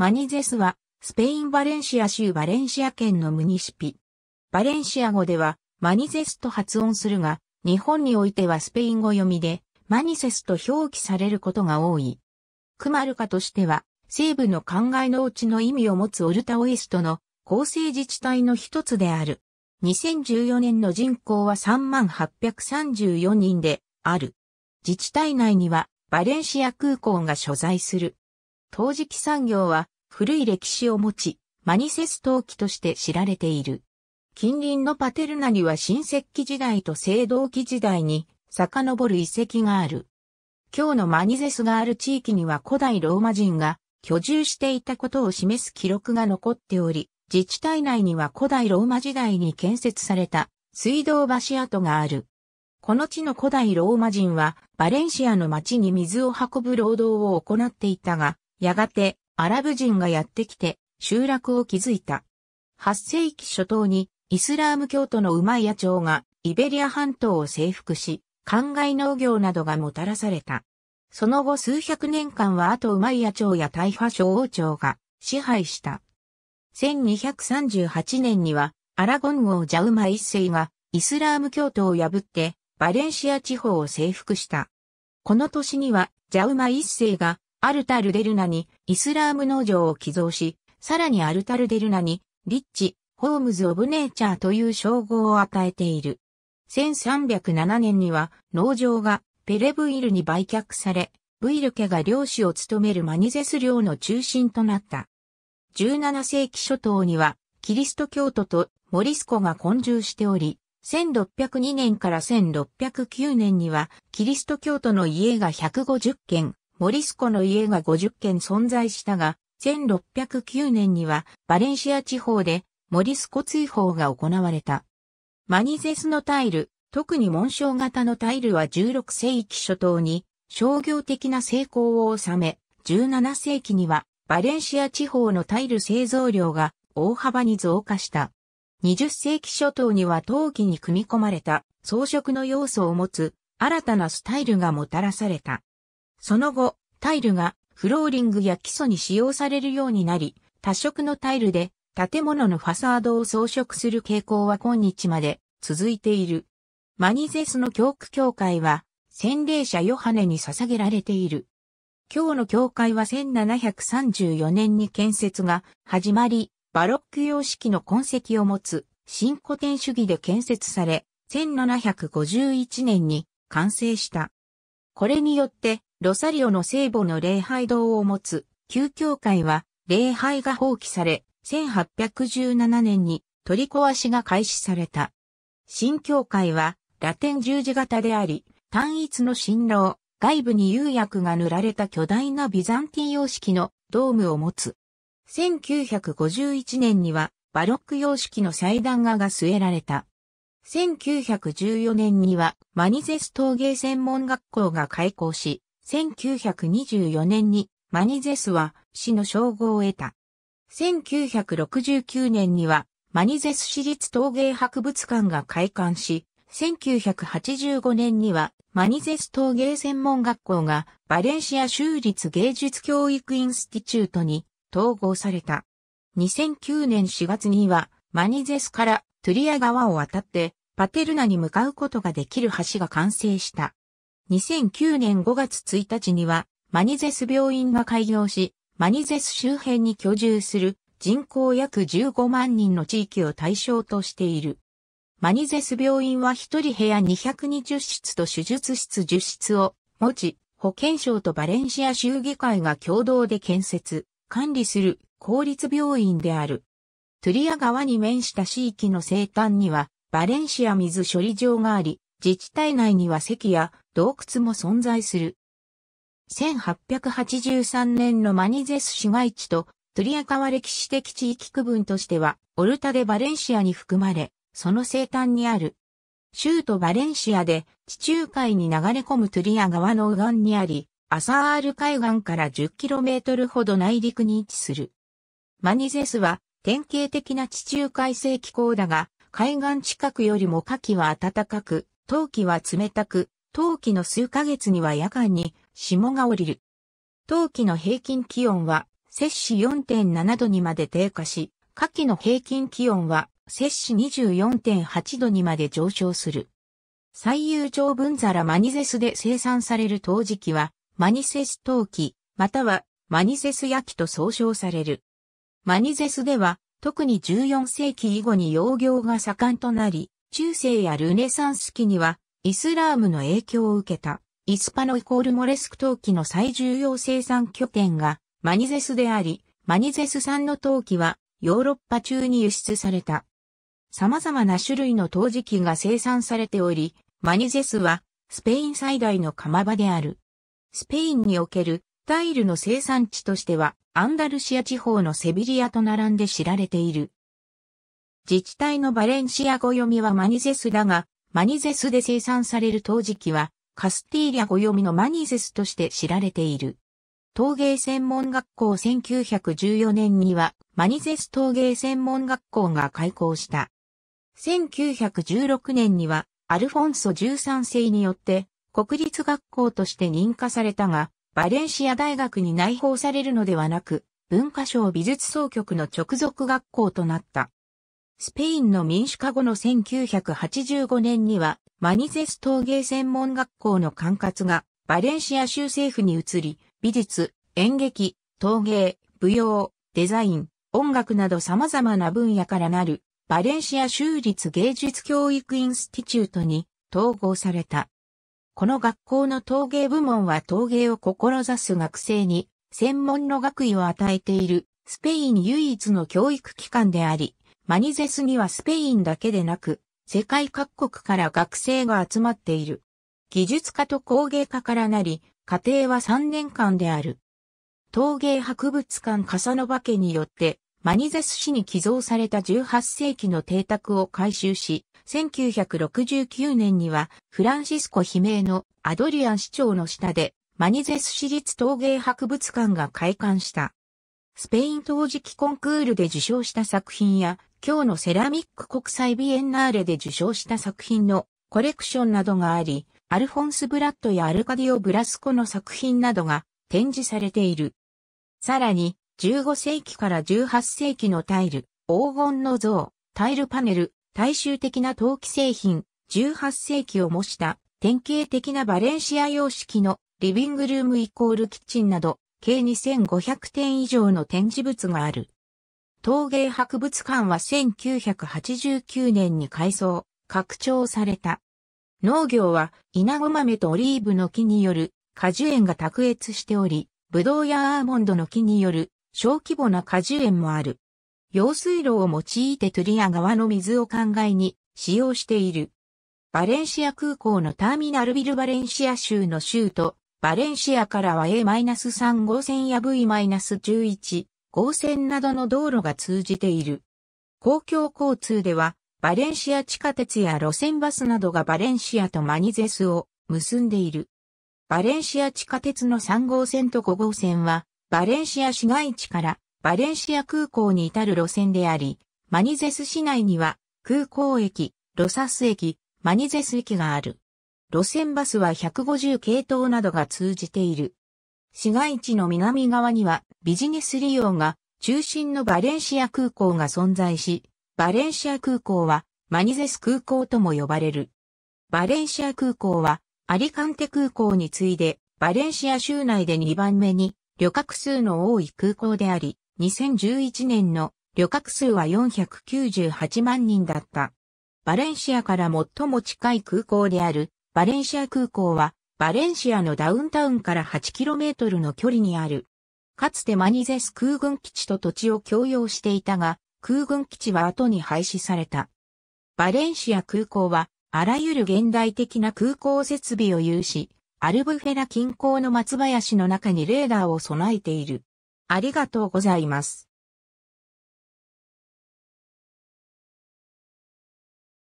マニゼスは、スペイン・バレンシア州バレンシア県のムニシピ。バレンシア語では、マニゼスと発音するが、日本においてはスペイン語読みで、マニセスと表記されることが多い。クマルカとしては、西部の考えのうちの意味を持つオルタオエストの構成自治体の一つである。2014年の人口は3834人である。自治体内にはバレンシア空港が所在する。陶磁器産業は古い歴史を持ち、マニセス陶器として知られている。近隣のパテルナには新石器時代と青銅器時代に遡る遺跡がある。今日のマニゼスがある地域には古代ローマ人が居住していたことを示す記録が残っており、自治体内には古代ローマ時代に建設された水道橋跡がある。この地の古代ローマ人はバレンシアの町に水を運ぶ労働を行っていたが、やがてアラブ人がやってきて集落を築いた。8世紀初頭にイスラーム教徒のウマイヤ朝がイベリア半島を征服し、灌漑農業などがもたらされた。その後数百年間は後ウマイヤ朝やタイファ諸王朝が支配した。1238年にはアラゴン王ジャウマ一世がイスラーム教徒を破ってバレンシア地方を征服した。この年にはジャウマ一世がアルタルデルナにイスラーム農場を寄贈し、さらにアルタルデルナにリッチ、ホームズ・オブ・ネーチャーという称号を与えている。1307年には農場がペレブイルに売却され、ブイル家が領主を務めるマニゼス領の中心となった。17世紀初頭にはキリスト教徒とモリスコが混住しており、1602年から1609年にはキリスト教徒の家が150軒、モリスコの家が50軒存在したが、1609年にはバレンシア地方でモリスコ追放が行われた。マニゼスのタイル、特に紋章型のタイルは16世紀初頭に商業的な成功を収め、17世紀にはバレンシア地方のタイル製造量が大幅に増加した。20世紀初頭には陶器に組み込まれた装飾の要素を持つ新たなスタイルがもたらされた。その後、タイルがフローリングや基礎に使用されるようになり、多色のタイルで建物のファサードを装飾する傾向は今日まで続いている。マニゼスの教区教会は洗礼者ヨハネに捧げられている。今日の教会は1734年に建設が始まり、バロック様式の痕跡を持つ新古典主義で建設され、1751年に完成した。これによってロサリオの聖母の礼拝堂を持つ、旧教会は、礼拝が放棄され、1817年に取り壊しが開始された。新教会は、ラテン十字型であり、単一の新郎、外部に釉薬が塗られた巨大なビザンティン様式のドームを持つ。1951年にはバロック様式の祭壇画が据えられた。1914年にはマニゼス陶芸専門学校が開校し、1924年にマニゼスは市の称号を得た。1969年にはマニゼス市立陶芸博物館が開館し、1985年にはマニゼス陶芸専門学校がバレンシア州立芸術教育インスティチュートに統合された。2009年4月にはマニゼスからトゥリア川を渡ってパテルナに向かうことができる橋が完成した。2009年5月1日には、マニゼス病院が開業し、マニゼス周辺に居住する人口約15万人の地域を対象としている。マニゼス病院は一人部屋220室と手術室10室を持ち、保健省とバレンシア州議会が共同で建設、管理する公立病院である。トゥリア川に面した地域の生誕には、バレンシア水処理場があり、自治体内には席や洞窟も存在する。1883年のマニゼス市街地とトリア川歴史的地域区分としては、オルタでバレンシアに含まれ、その西端にある。州都バレンシアで地中海に流れ込むトゥリア川の右岸にあり、アサール海岸から 10km ほど内陸に位置する。マニゼスは典型的な地中海性気候だが、海岸近くよりも夏季は暖かく、冬季は冷たく、冬季の数ヶ月には夜間に霜が降りる。冬季の平均気温は摂氏4.7度にまで低下し、夏季の平均気温は摂氏24.8度にまで上昇する。最優長分皿マニゼスで生産される陶磁器は、マニセス陶器、またはマニセス焼きと総称される。マニゼスでは、特に14世紀以後に窯業が盛んとなり、中世やルネサンス期にはイスラームの影響を受けた、イスパノイコールモレスク陶器の最重要生産拠点がマニゼスであり、マニゼス産の陶器はヨーロッパ中に輸出された。様々な種類の陶磁器が生産されており、マニゼスはスペイン最大の釜場である。スペインにおけるタイルの生産地としてはアンダルシア地方のセビリアと並んで知られている。自治体のバレンシア語読みはマニゼスだが、マニゼスで生産される陶磁器は、カスティーリャ暦のマニゼスとして知られている。陶芸専門学校1914年には、マニゼス陶芸専門学校が開校した。1916年には、アルフォンソ13世によって、国立学校として認可されたが、バレンシア大学に内包されるのではなく、文化省美術総局の直属学校となった。スペインの民主化後の1985年には、マニゼス陶芸専門学校の管轄がバレンシア州政府に移り、美術、演劇、陶芸、舞踊、デザイン、音楽など様々な分野からなるバレンシア州立芸術教育インスティチュートに統合された。この学校の陶芸部門は陶芸を志す学生に専門の学位を与えているスペイン唯一の教育機関であり、マニゼスにはスペインだけでなく、世界各国から学生が集まっている。技術家と工芸家からなり、家庭は3年間である。陶芸博物館カサノバ家によって、マニゼス市に寄贈された18世紀の邸宅を改修し、1969年にはフランシスコ悲鳴のアドリアン市長の下でマニゼス市立陶芸博物館が開館した。スペイン陶磁器コンクールで受賞した作品や、今日のセラミック国際ビエンナーレで受賞した作品のコレクションなどがあり、アルフォンス・ブラッドやアルカディオ・ブラスコの作品などが展示されている。さらに、15世紀から18世紀のタイル、黄金の像、タイルパネル、大衆的な陶器製品、18世紀を模した典型的なバレンシア様式のリビングルームイコールキッチンなど計2500点以上の展示物がある。陶芸博物館は1989年に改装、拡張された。農業は、稲子豆とオリーブの木による果樹園が卓越しており、ブドウやアーモンドの木による小規模な果樹園もある。用水路を用いてトゥリア川の水を灌漑に使用している。バレンシア空港のターミナルビルバレンシア州の州都バレンシアからは A-3 号線や V-11 号線などの道路が通じている。公共交通では、バレンシア地下鉄や路線バスなどがバレンシアとマニゼスを結んでいる。バレンシア地下鉄の3号線と5号線は、バレンシア市街地からバレンシア空港に至る路線であり、マニゼス市内には空港駅、ロサス駅、マニゼス駅がある。路線バスは150系統などが通じている。市街地の南側にはビジネス利用が中心のバレンシア空港が存在し、バレンシア空港はマニゼス空港とも呼ばれる。バレンシア空港はアリカンテ空港に次いでバレンシア州内で2番目に旅客数の多い空港であり、2011年の旅客数は498万人だった。バレンシアから最も近い空港であるバレンシア空港は、バレンシアのダウンタウンから 8km の距離にある。かつてマニゼス空軍基地と土地を共用していたが、空軍基地は後に廃止された。バレンシア空港は、あらゆる現代的な空港設備を有し、アルブフェラ近郊の松林の中にレーダーを備えている。ありがとうございます。